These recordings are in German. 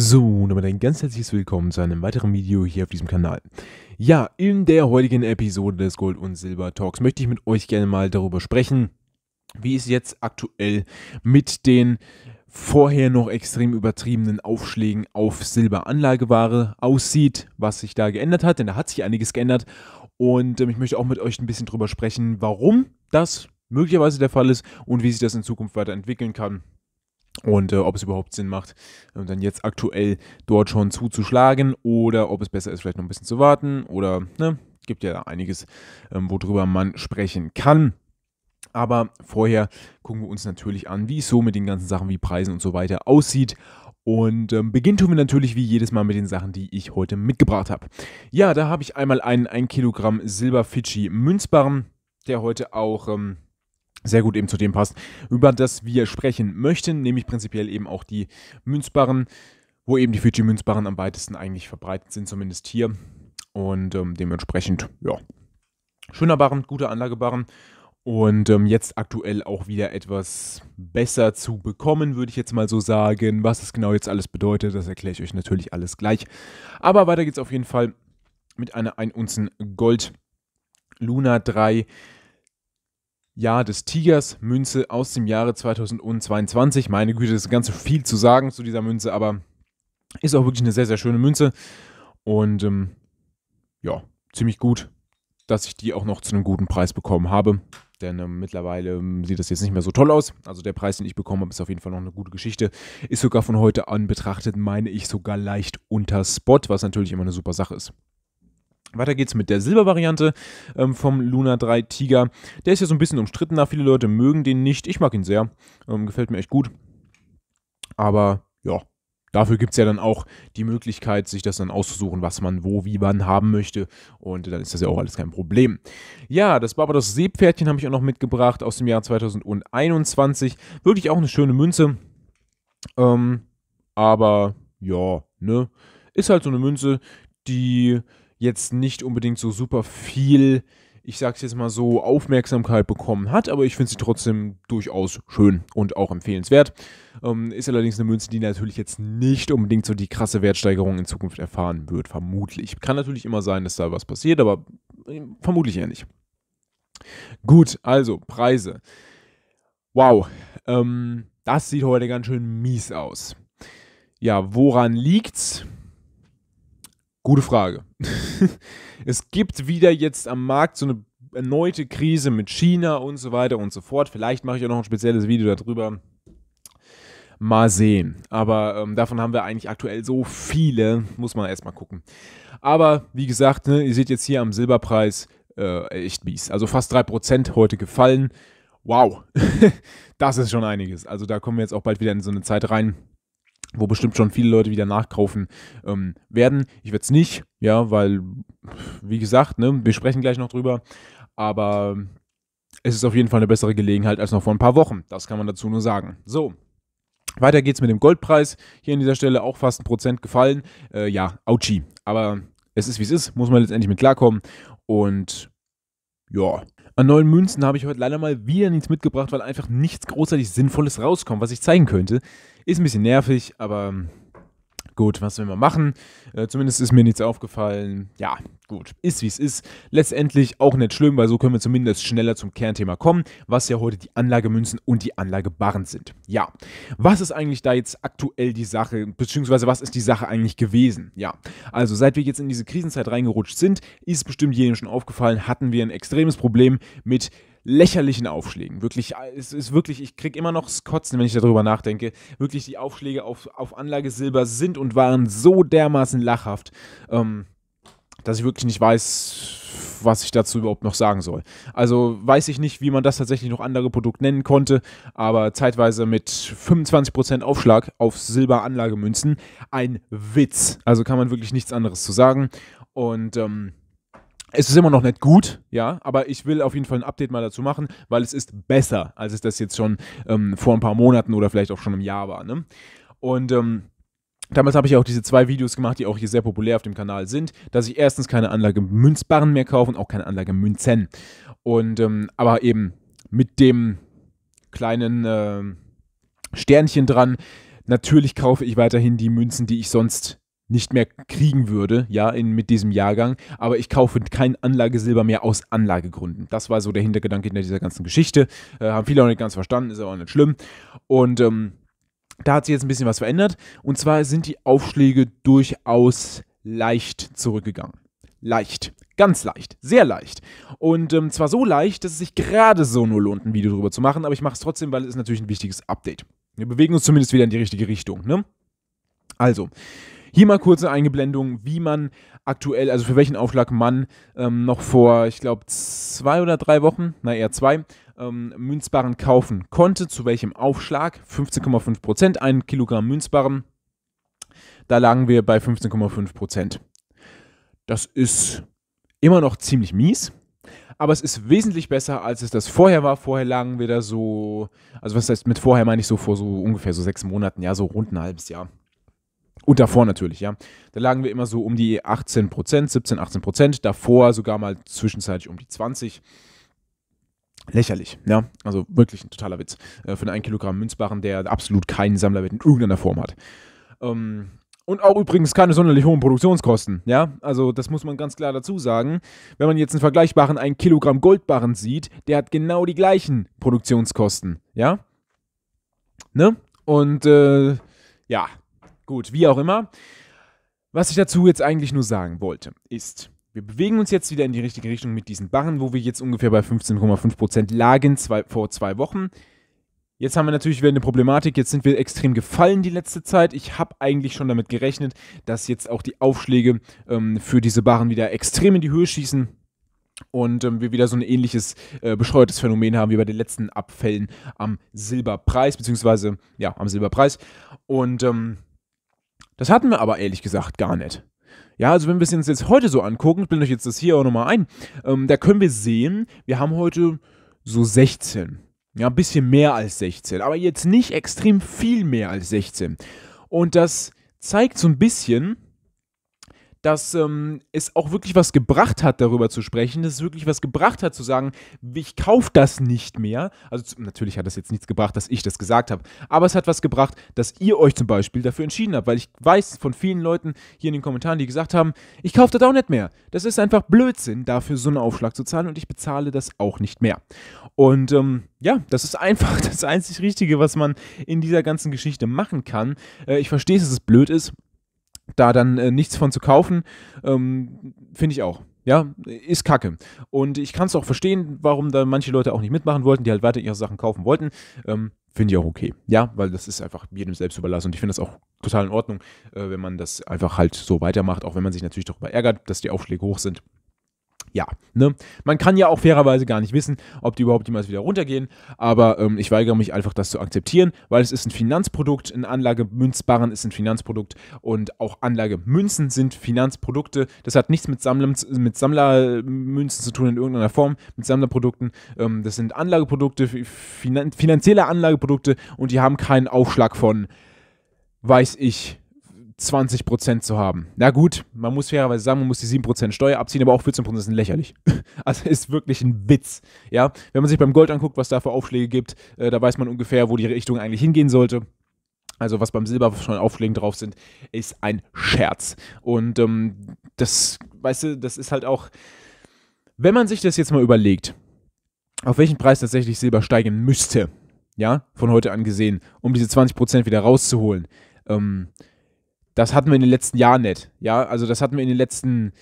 So, nochmal ein ganz herzliches Willkommen zu einem weiteren Video hier auf diesem Kanal. Ja, in der heutigen Episode des Gold und Silber Talks möchte ich mit euch gerne mal darüber sprechen, wie es jetzt aktuell mit den vorher noch extrem übertriebenen Aufschlägen auf Silberanlageware aussieht, was sich da geändert hat, denn da hat sich einiges geändert und ähm, ich möchte auch mit euch ein bisschen darüber sprechen, warum das möglicherweise der Fall ist und wie sich das in Zukunft weiterentwickeln kann und äh, ob es überhaupt Sinn macht, äh, dann jetzt aktuell dort schon zuzuschlagen oder ob es besser ist, vielleicht noch ein bisschen zu warten oder ne, gibt ja da einiges, ähm, worüber man sprechen kann. Aber vorher gucken wir uns natürlich an, wie es so mit den ganzen Sachen wie Preisen und so weiter aussieht. Und ähm, beginnen tun wir natürlich wie jedes Mal mit den Sachen, die ich heute mitgebracht habe. Ja, da habe ich einmal einen 1 Kilogramm Silber Fidschi Münzbarren, der heute auch ähm, sehr gut eben zu dem passt, über das wir sprechen möchten, nämlich prinzipiell eben auch die Münzbarren, wo eben die Fidschi-Münzbarren am weitesten eigentlich verbreitet sind, zumindest hier. Und ähm, dementsprechend, ja, schöner Barren, guter Anlagebarren. Und ähm, jetzt aktuell auch wieder etwas besser zu bekommen, würde ich jetzt mal so sagen. Was das genau jetzt alles bedeutet, das erkläre ich euch natürlich alles gleich. Aber weiter geht's auf jeden Fall mit einer 1 Unzen Gold Luna 3 Jahr des Tigers Münze aus dem Jahre 2022. Meine Güte, das ist ganz viel zu sagen zu dieser Münze, aber ist auch wirklich eine sehr, sehr schöne Münze. Und ähm, ja, ziemlich gut, dass ich die auch noch zu einem guten Preis bekommen habe. Denn ähm, mittlerweile ähm, sieht das jetzt nicht mehr so toll aus. Also der Preis, den ich bekommen habe, ist auf jeden Fall noch eine gute Geschichte. Ist sogar von heute an betrachtet, meine ich, sogar leicht unter Spot, was natürlich immer eine super Sache ist. Weiter geht's mit der Silbervariante ähm, vom Luna 3 Tiger. Der ist ja so ein bisschen umstrittener. Viele Leute mögen den nicht. Ich mag ihn sehr. Ähm, gefällt mir echt gut. Aber ja, dafür gibt es ja dann auch die Möglichkeit, sich das dann auszusuchen, was man wo, wie, wann haben möchte. Und dann ist das ja auch alles kein Problem. Ja, das Barbados Seepferdchen habe ich auch noch mitgebracht aus dem Jahr 2021. Wirklich auch eine schöne Münze. Ähm, aber ja, ne? Ist halt so eine Münze, die jetzt nicht unbedingt so super viel, ich sag's jetzt mal so, Aufmerksamkeit bekommen hat, aber ich finde sie trotzdem durchaus schön und auch empfehlenswert. Ähm, ist allerdings eine Münze, die natürlich jetzt nicht unbedingt so die krasse Wertsteigerung in Zukunft erfahren wird, vermutlich. Kann natürlich immer sein, dass da was passiert, aber äh, vermutlich eher nicht. Gut, also Preise. Wow, ähm, das sieht heute ganz schön mies aus. Ja, woran liegt's? Gute Frage. es gibt wieder jetzt am Markt so eine erneute Krise mit China und so weiter und so fort. Vielleicht mache ich auch noch ein spezielles Video darüber. Mal sehen. Aber ähm, davon haben wir eigentlich aktuell so viele. Muss man erstmal gucken. Aber wie gesagt, ne, ihr seht jetzt hier am Silberpreis äh, echt mies. Also fast 3% heute gefallen. Wow, das ist schon einiges. Also da kommen wir jetzt auch bald wieder in so eine Zeit rein, wo bestimmt schon viele Leute wieder nachkaufen ähm, werden. Ich werde es nicht, ja, weil, wie gesagt, ne, wir sprechen gleich noch drüber, aber es ist auf jeden Fall eine bessere Gelegenheit als noch vor ein paar Wochen. Das kann man dazu nur sagen. So. Weiter geht's mit dem Goldpreis. Hier an dieser Stelle auch fast ein Prozent gefallen. Äh, ja, Auchi. Aber es ist wie es ist, muss man letztendlich mit klarkommen. Und ja, an neuen Münzen habe ich heute leider mal wieder nichts mitgebracht, weil einfach nichts großartig Sinnvolles rauskommt, was ich zeigen könnte. Ist ein bisschen nervig, aber hm, Gut, was will man machen? Äh, zumindest ist mir nichts aufgefallen. Ja, gut, ist wie es ist. Letztendlich auch nicht schlimm, weil so können wir zumindest schneller zum Kernthema kommen, was ja heute die Anlagemünzen und die Anlagebarren sind. Ja, was ist eigentlich da jetzt aktuell die Sache, beziehungsweise was ist die Sache eigentlich gewesen? Ja, also seit wir jetzt in diese Krisenzeit reingerutscht sind, ist bestimmt jedem schon aufgefallen, hatten wir ein extremes Problem mit lächerlichen Aufschlägen. Wirklich, es ist wirklich, ich kriege immer noch Skotzen, wenn ich darüber nachdenke. Wirklich, die Aufschläge auf, auf Anlage Silber sind und waren so dermaßen lachhaft, ähm, dass ich wirklich nicht weiß, was ich dazu überhaupt noch sagen soll. Also weiß ich nicht, wie man das tatsächlich noch andere Produkt nennen konnte, aber zeitweise mit 25% Aufschlag auf Silberanlagemünzen ein Witz. Also kann man wirklich nichts anderes zu sagen. Und ähm, es ist immer noch nicht gut, ja, aber ich will auf jeden Fall ein Update mal dazu machen, weil es ist besser, als es das jetzt schon ähm, vor ein paar Monaten oder vielleicht auch schon im Jahr war. Ne? Und ähm, Damals habe ich auch diese zwei Videos gemacht, die auch hier sehr populär auf dem Kanal sind, dass ich erstens keine Anlage Münzbarren mehr kaufe und auch keine Anlagemünzen. Und ähm, aber eben mit dem kleinen äh, Sternchen dran, natürlich kaufe ich weiterhin die Münzen, die ich sonst nicht mehr kriegen würde, ja, in, mit diesem Jahrgang. Aber ich kaufe kein Anlagesilber mehr aus Anlagegründen. Das war so der Hintergedanke hinter dieser ganzen Geschichte. Äh, haben viele auch nicht ganz verstanden, ist aber auch nicht schlimm. Und ähm, da hat sich jetzt ein bisschen was verändert. Und zwar sind die Aufschläge durchaus leicht zurückgegangen. Leicht. Ganz leicht. Sehr leicht. Und ähm, zwar so leicht, dass es sich gerade so nur lohnt, ein Video darüber zu machen. Aber ich mache es trotzdem, weil es ist natürlich ein wichtiges Update. Wir bewegen uns zumindest wieder in die richtige Richtung. Ne? Also, hier mal kurze Eingeblendung, wie man aktuell, also für welchen Aufschlag man ähm, noch vor, ich glaube, zwei oder drei Wochen, na eher zwei, ähm, Münzbarren kaufen konnte, zu welchem Aufschlag, 15,5 Prozent, ein Kilogramm Münzbaren. da lagen wir bei 15,5 Prozent. Das ist immer noch ziemlich mies, aber es ist wesentlich besser, als es das vorher war. Vorher lagen wir da so, also was heißt mit vorher meine ich so vor so ungefähr so sechs Monaten, ja, so rund ein halbes Jahr. Und davor natürlich, ja. Da lagen wir immer so um die 18 Prozent, 17, 18 Prozent. Davor sogar mal zwischenzeitlich um die 20. Lächerlich, ja. Also wirklich ein totaler Witz. Äh, für einen 1 Kilogramm Münzbarren, der absolut keinen Sammlerwert in irgendeiner Form hat. Ähm, und auch übrigens keine sonderlich hohen Produktionskosten, ja. Also das muss man ganz klar dazu sagen. Wenn man jetzt einen vergleichbaren 1 Kilogramm Goldbarren sieht, der hat genau die gleichen Produktionskosten, ja. Ne? Und äh, ja, Gut, wie auch immer. Was ich dazu jetzt eigentlich nur sagen wollte, ist, wir bewegen uns jetzt wieder in die richtige Richtung mit diesen Barren, wo wir jetzt ungefähr bei 15,5% lagen zwei, vor zwei Wochen. Jetzt haben wir natürlich wieder eine Problematik. Jetzt sind wir extrem gefallen die letzte Zeit. Ich habe eigentlich schon damit gerechnet, dass jetzt auch die Aufschläge ähm, für diese Barren wieder extrem in die Höhe schießen und ähm, wir wieder so ein ähnliches äh, bescheuertes Phänomen haben wie bei den letzten Abfällen am Silberpreis, beziehungsweise ja, am Silberpreis. Und ähm, das hatten wir aber ehrlich gesagt gar nicht. Ja, also wenn wir es uns jetzt heute so angucken, ich blende euch jetzt das hier auch nochmal ein, ähm, da können wir sehen, wir haben heute so 16. Ja, ein bisschen mehr als 16, aber jetzt nicht extrem viel mehr als 16. Und das zeigt so ein bisschen, dass ähm, es auch wirklich was gebracht hat, darüber zu sprechen, dass es wirklich was gebracht hat, zu sagen, ich kaufe das nicht mehr. Also natürlich hat das jetzt nichts gebracht, dass ich das gesagt habe, aber es hat was gebracht, dass ihr euch zum Beispiel dafür entschieden habt, weil ich weiß von vielen Leuten hier in den Kommentaren, die gesagt haben, ich kaufe das auch nicht mehr. Das ist einfach Blödsinn, dafür so einen Aufschlag zu zahlen und ich bezahle das auch nicht mehr. Und ähm, ja, das ist einfach das einzig Richtige, was man in dieser ganzen Geschichte machen kann. Äh, ich verstehe, dass es blöd ist da dann äh, nichts von zu kaufen, ähm, finde ich auch. Ja, ist kacke. Und ich kann es auch verstehen, warum da manche Leute auch nicht mitmachen wollten, die halt weiter ihre Sachen kaufen wollten. Ähm, finde ich auch okay. Ja, weil das ist einfach jedem selbst überlassen. Und ich finde das auch total in Ordnung, äh, wenn man das einfach halt so weitermacht, auch wenn man sich natürlich darüber ärgert, dass die Aufschläge hoch sind ja, ne? Man kann ja auch fairerweise gar nicht wissen, ob die überhaupt jemals wieder runtergehen, aber ähm, ich weigere mich einfach, das zu akzeptieren, weil es ist ein Finanzprodukt, ein Anlagemünzbarren ist ein Finanzprodukt und auch Anlagemünzen sind Finanzprodukte. Das hat nichts mit, Sammlern, mit Sammlermünzen zu tun in irgendeiner Form, mit Sammlerprodukten. Ähm, das sind Anlageprodukte, finanzielle Anlageprodukte und die haben keinen Aufschlag von, weiß ich, 20% zu haben. Na gut, man muss fairerweise sagen, man muss die 7% Steuer abziehen, aber auch 14% sind lächerlich. Also ist wirklich ein Witz. Ja, wenn man sich beim Gold anguckt, was da für Aufschläge gibt, äh, da weiß man ungefähr, wo die Richtung eigentlich hingehen sollte. Also was beim Silber schon Aufschlägen drauf sind, ist ein Scherz. Und ähm, das, weißt du, das ist halt auch, wenn man sich das jetzt mal überlegt, auf welchen Preis tatsächlich Silber steigen müsste, ja, von heute an gesehen, um diese 20% wieder rauszuholen. Ähm, das hatten wir in den letzten Jahren nicht. Ja, also das hatten wir in den letzten,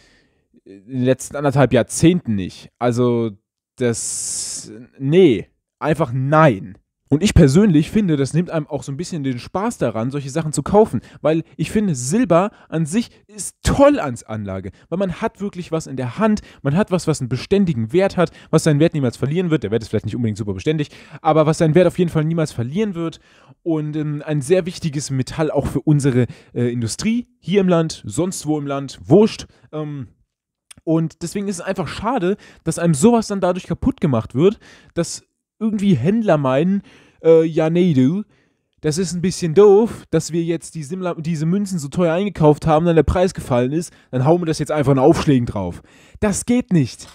in den letzten anderthalb Jahrzehnten nicht. Also das, nee, einfach nein. Und ich persönlich finde, das nimmt einem auch so ein bisschen den Spaß daran, solche Sachen zu kaufen, weil ich finde, Silber an sich ist toll als Anlage, weil man hat wirklich was in der Hand, man hat was, was einen beständigen Wert hat, was seinen Wert niemals verlieren wird, der Wert ist vielleicht nicht unbedingt super beständig, aber was seinen Wert auf jeden Fall niemals verlieren wird und ähm, ein sehr wichtiges Metall auch für unsere äh, Industrie hier im Land, sonst wo im Land, wurscht. Ähm, und deswegen ist es einfach schade, dass einem sowas dann dadurch kaputt gemacht wird, dass irgendwie Händler meinen, äh, ja, nee, du, das ist ein bisschen doof, dass wir jetzt die Simla diese Münzen so teuer eingekauft haben, dann der Preis gefallen ist, dann hauen wir das jetzt einfach in Aufschlägen drauf. Das geht nicht.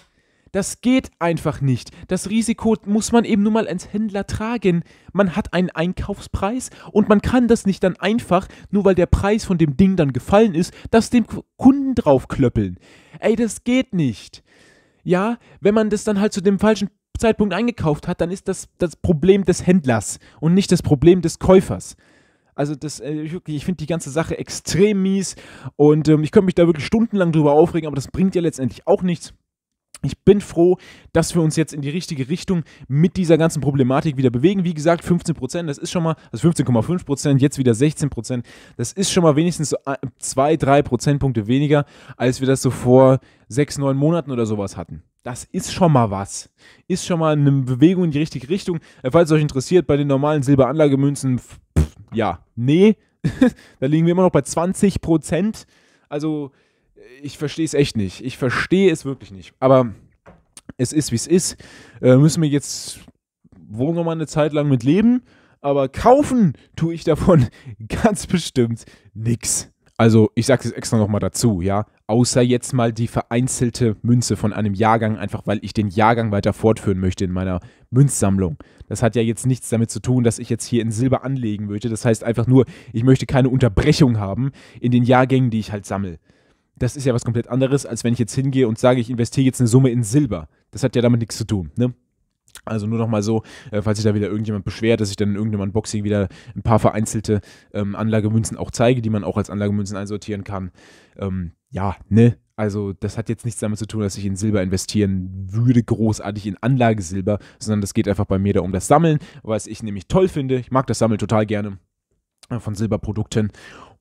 Das geht einfach nicht. Das Risiko muss man eben nun mal als Händler tragen. Man hat einen Einkaufspreis und man kann das nicht dann einfach, nur weil der Preis von dem Ding dann gefallen ist, das dem Kunden draufklöppeln. Ey, das geht nicht. Ja, wenn man das dann halt zu dem falschen Zeitpunkt eingekauft hat, dann ist das das Problem des Händlers und nicht das Problem des Käufers. Also das, äh, ich finde die ganze Sache extrem mies und ähm, ich könnte mich da wirklich stundenlang drüber aufregen, aber das bringt ja letztendlich auch nichts ich bin froh, dass wir uns jetzt in die richtige Richtung mit dieser ganzen Problematik wieder bewegen. Wie gesagt, 15 das ist schon mal, also 15,5 jetzt wieder 16 Das ist schon mal wenigstens so äh, zwei, drei Prozentpunkte weniger, als wir das so vor sechs, neun Monaten oder sowas hatten. Das ist schon mal was. Ist schon mal eine Bewegung in die richtige Richtung. Äh, falls es euch interessiert, bei den normalen Silberanlagemünzen, pff, ja, nee, da liegen wir immer noch bei 20 Prozent. Also ich verstehe es echt nicht. Ich verstehe es wirklich nicht. Aber es ist, wie es ist. Äh, müssen wir jetzt wohl noch mal eine Zeit lang mit leben. Aber kaufen tue ich davon ganz bestimmt nichts. Also ich sage es extra nochmal dazu, ja. Außer jetzt mal die vereinzelte Münze von einem Jahrgang, einfach weil ich den Jahrgang weiter fortführen möchte in meiner Münzsammlung. Das hat ja jetzt nichts damit zu tun, dass ich jetzt hier in Silber anlegen möchte. Das heißt einfach nur, ich möchte keine Unterbrechung haben in den Jahrgängen, die ich halt sammle das ist ja was komplett anderes, als wenn ich jetzt hingehe und sage, ich investiere jetzt eine Summe in Silber. Das hat ja damit nichts zu tun, ne? Also nur nochmal so, äh, falls sich da wieder irgendjemand beschwert, dass ich dann in irgendeinem Unboxing wieder ein paar vereinzelte ähm, Anlagemünzen auch zeige, die man auch als Anlagemünzen einsortieren kann. Ähm, ja, ne? Also das hat jetzt nichts damit zu tun, dass ich in Silber investieren würde, großartig in Anlagesilber, sondern das geht einfach bei mir da um das Sammeln, was ich nämlich toll finde. Ich mag das Sammeln total gerne äh, von Silberprodukten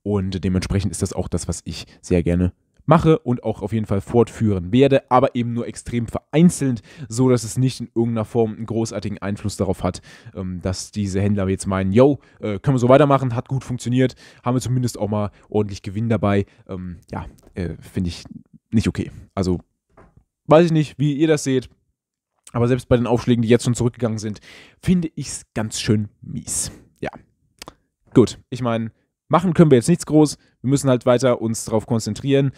und dementsprechend ist das auch das, was ich sehr gerne mache und auch auf jeden Fall fortführen werde, aber eben nur extrem vereinzelt, so dass es nicht in irgendeiner Form einen großartigen Einfluss darauf hat, ähm, dass diese Händler jetzt meinen, yo, äh, können wir so weitermachen, hat gut funktioniert, haben wir zumindest auch mal ordentlich Gewinn dabei. Ähm, ja, äh, finde ich nicht okay. Also weiß ich nicht, wie ihr das seht, aber selbst bei den Aufschlägen, die jetzt schon zurückgegangen sind, finde ich es ganz schön mies. Ja. Gut, ich meine, Machen können wir jetzt nichts groß. Wir müssen halt weiter uns darauf konzentrieren,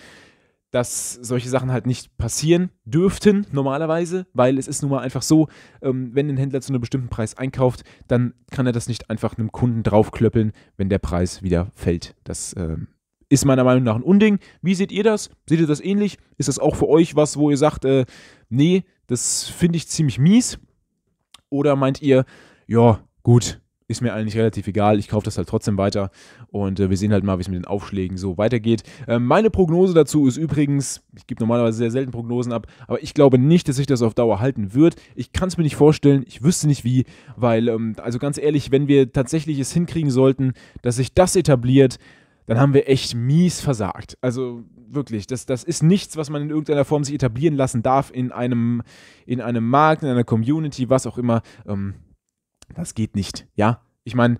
dass solche Sachen halt nicht passieren dürften normalerweise, weil es ist nun mal einfach so, ähm, wenn ein Händler zu einem bestimmten Preis einkauft, dann kann er das nicht einfach einem Kunden draufklöppeln, wenn der Preis wieder fällt. Das ähm, ist meiner Meinung nach ein Unding. Wie seht ihr das? Seht ihr das ähnlich? Ist das auch für euch was, wo ihr sagt, äh, nee, das finde ich ziemlich mies? Oder meint ihr, ja, gut, ist mir eigentlich relativ egal. Ich kaufe das halt trotzdem weiter und äh, wir sehen halt mal, wie es mit den Aufschlägen so weitergeht. Äh, meine Prognose dazu ist übrigens, ich gebe normalerweise sehr selten Prognosen ab, aber ich glaube nicht, dass sich das auf Dauer halten wird. Ich kann es mir nicht vorstellen, ich wüsste nicht wie, weil, ähm, also ganz ehrlich, wenn wir tatsächlich es hinkriegen sollten, dass sich das etabliert, dann haben wir echt mies versagt. Also wirklich, das, das ist nichts, was man in irgendeiner Form sich etablieren lassen darf in einem, in einem Markt, in einer Community, was auch immer. Ähm, das geht nicht, ja. Ich meine,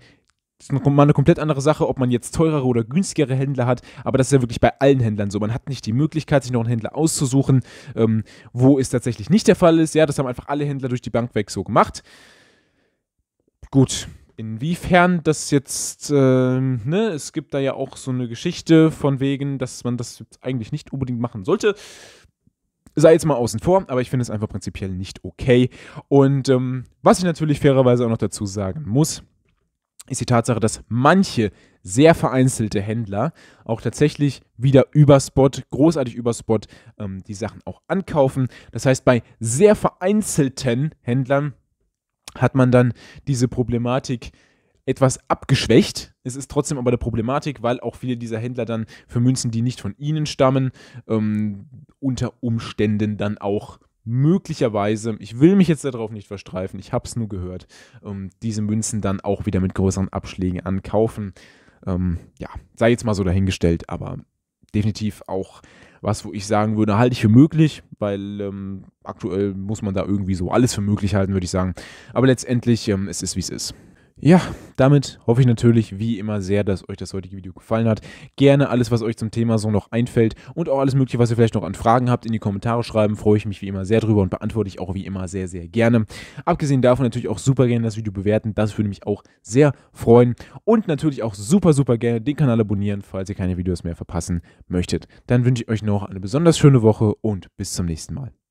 das ist mal eine komplett andere Sache, ob man jetzt teurere oder günstigere Händler hat, aber das ist ja wirklich bei allen Händlern so. Man hat nicht die Möglichkeit, sich noch einen Händler auszusuchen, ähm, wo es tatsächlich nicht der Fall ist. Ja, das haben einfach alle Händler durch die Bank weg so gemacht. Gut, inwiefern das jetzt, äh, ne, es gibt da ja auch so eine Geschichte von wegen, dass man das jetzt eigentlich nicht unbedingt machen sollte sei jetzt mal außen vor, aber ich finde es einfach prinzipiell nicht okay. Und ähm, was ich natürlich fairerweise auch noch dazu sagen muss, ist die Tatsache, dass manche sehr vereinzelte Händler auch tatsächlich wieder über Spot, großartig über Spot, ähm, die Sachen auch ankaufen. Das heißt, bei sehr vereinzelten Händlern hat man dann diese Problematik, etwas abgeschwächt. Es ist trotzdem aber eine Problematik, weil auch viele dieser Händler dann für Münzen, die nicht von ihnen stammen, ähm, unter Umständen dann auch möglicherweise, ich will mich jetzt darauf nicht verstreifen, ich habe es nur gehört, ähm, diese Münzen dann auch wieder mit größeren Abschlägen ankaufen. Ähm, ja, sei jetzt mal so dahingestellt, aber definitiv auch was, wo ich sagen würde, halte ich für möglich, weil ähm, aktuell muss man da irgendwie so alles für möglich halten, würde ich sagen. Aber letztendlich, ähm, es ist, wie es ist. Ja, damit hoffe ich natürlich wie immer sehr, dass euch das heutige Video gefallen hat. Gerne alles, was euch zum Thema so noch einfällt und auch alles Mögliche, was ihr vielleicht noch an Fragen habt, in die Kommentare schreiben. Freue ich mich wie immer sehr drüber und beantworte ich auch wie immer sehr, sehr gerne. Abgesehen davon natürlich auch super gerne das Video bewerten. Das würde mich auch sehr freuen. Und natürlich auch super, super gerne den Kanal abonnieren, falls ihr keine Videos mehr verpassen möchtet. Dann wünsche ich euch noch eine besonders schöne Woche und bis zum nächsten Mal.